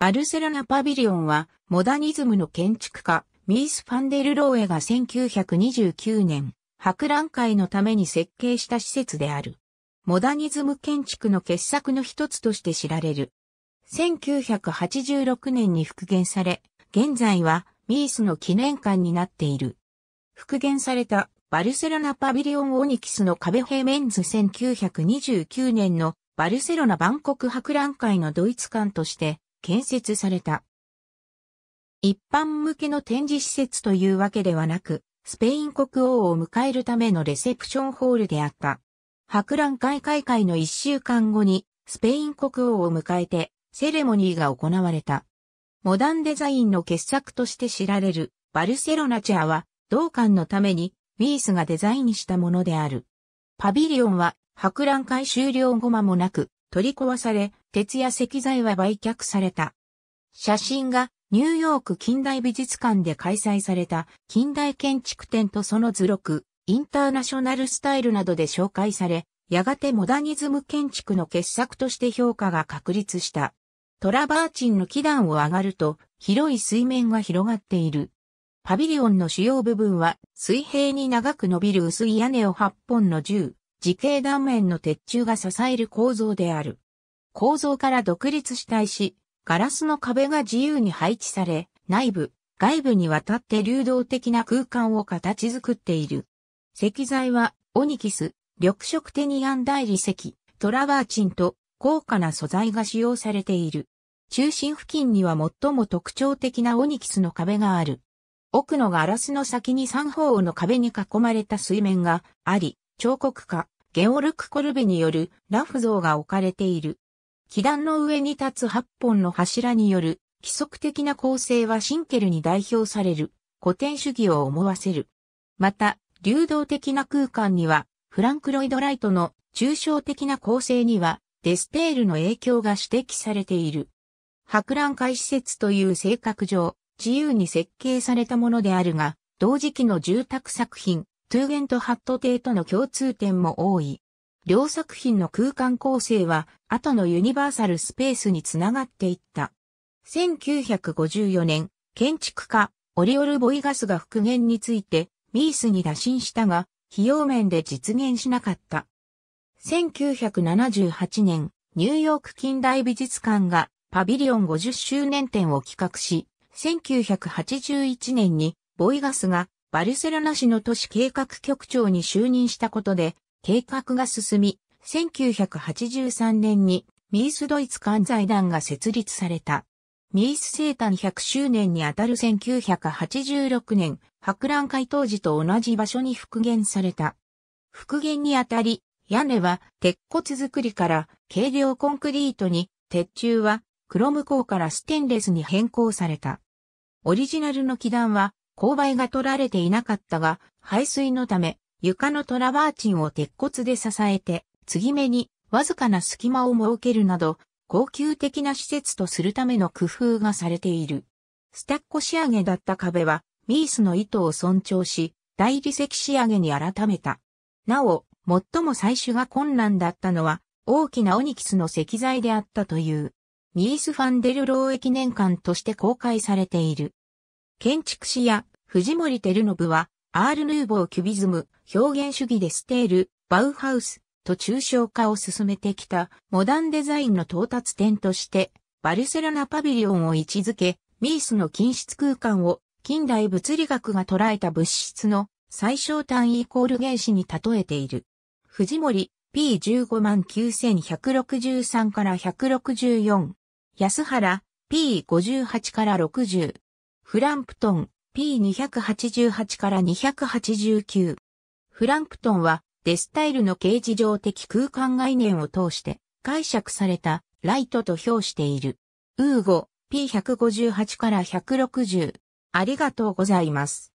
バルセロナパビリオンは、モダニズムの建築家、ミース・ファンデル・ローエが1929年、博覧会のために設計した施設である。モダニズム建築の傑作の一つとして知られる。1986年に復元され、現在はミースの記念館になっている。復元されたバルセロナパビリオンオニキスの壁平面図1929年のバルセロナ万国博覧会のドイツ館として建設された。一般向けの展示施設というわけではなく、スペイン国王を迎えるためのレセプションホールであった。博覧会開会の一週間後に、スペイン国王を迎えて、セレモニーが行われた。モダンデザインの傑作として知られる、バルセロナチェアは、同館のために、ウィースがデザインしたものである。パビリオンは、博覧会終了後間もなく、取り壊され、鉄や石材は売却された。写真がニューヨーク近代美術館で開催された近代建築展とその図録、インターナショナルスタイルなどで紹介され、やがてモダニズム建築の傑作として評価が確立した。トラバーチンの基段を上がると、広い水面が広がっている。パビリオンの主要部分は水平に長く伸びる薄い屋根を8本の銃。時系断面の鉄柱が支える構造である。構造から独立した石、ガラスの壁が自由に配置され、内部、外部にわたって流動的な空間を形作っている。石材は、オニキス、緑色テニアン大理石、トラバーチンと高価な素材が使用されている。中心付近には最も特徴的なオニキスの壁がある。奥のガラスの先に三方の壁に囲まれた水面があり、彫刻家、ゲオルク・コルベによるラフ像が置かれている。基壇の上に立つ8本の柱による規則的な構成はシンケルに代表される古典主義を思わせる。また、流動的な空間にはフランク・ロイド・ライトの抽象的な構成にはデステールの影響が指摘されている。博覧会施設という性格上、自由に設計されたものであるが、同時期の住宅作品、トゥーゲント・ハット帝との共通点も多い。両作品の空間構成は、後のユニバーサルスペースにつながっていった。1954年、建築家、オリオル・ボイガスが復元について、ミースに打診したが、費用面で実現しなかった。1978年、ニューヨーク近代美術館がパビリオン50周年展を企画し、1981年にボイガスがバルセロナ市の都市計画局長に就任したことで、計画が進み、1983年にミースドイツ管財団が設立された。ミース生誕100周年にあたる1986年、博覧会当時と同じ場所に復元された。復元にあたり、屋根は鉄骨作りから軽量コンクリートに、鉄柱はクロム鋼からステンレスに変更された。オリジナルの基壇は勾配が取られていなかったが、排水のため、床のトラバーチンを鉄骨で支えて、継ぎ目にわずかな隙間を設けるなど、高級的な施設とするための工夫がされている。スタッコ仕上げだった壁は、ミースの意図を尊重し、大理石仕上げに改めた。なお、最も採取が困難だったのは、大きなオニキスの石材であったという、ミースファンデルロー駅年間として公開されている。建築士や藤森照信は、アール・ヌーボー・キュビズム、表現主義でステール、バウハウスと抽象化を進めてきたモダンデザインの到達点として、バルセロナパビリオンを位置づけ、ミースの近質空間を近代物理学が捉えた物質の最小単イコール原子に例えている。藤森 P159,163 から164。安原 P58 から60。フランプトン P288 から289。フランプトンはデスタイルの形事上的空間概念を通して解釈されたライトと評している。ウーゴ P158 から160。ありがとうございます。